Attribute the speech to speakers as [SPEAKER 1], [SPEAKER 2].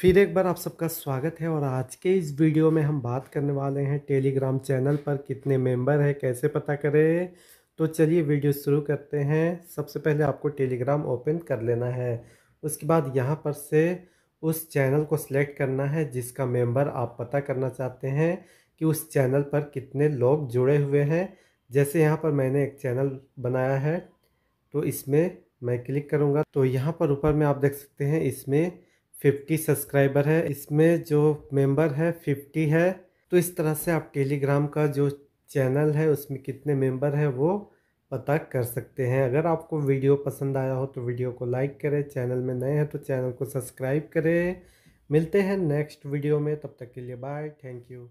[SPEAKER 1] फिर एक बार आप सबका स्वागत है और आज के इस वीडियो में हम बात करने वाले हैं टेलीग्राम चैनल पर कितने मेंबर हैं कैसे पता करें तो चलिए वीडियो शुरू करते हैं सबसे पहले आपको टेलीग्राम ओपन कर लेना है उसके बाद यहाँ पर से उस चैनल को सिलेक्ट करना है जिसका मेंबर आप पता करना चाहते हैं कि उस चैनल पर कितने लोग जुड़े हुए हैं जैसे यहाँ पर मैंने एक चैनल बनाया है तो इसमें मैं क्लिक करूँगा तो यहाँ पर ऊपर में आप देख सकते हैं इसमें फिफ्टी सब्सक्राइबर है इसमें जो मेंबर है फिफ्टी है तो इस तरह से आप टेलीग्राम का जो चैनल है उसमें कितने मेंबर है वो पता कर सकते हैं अगर आपको वीडियो पसंद आया हो तो वीडियो को लाइक करें चैनल में नए हैं तो चैनल को सब्सक्राइब करें मिलते हैं नेक्स्ट वीडियो में तब तक के लिए बाय थैंक यू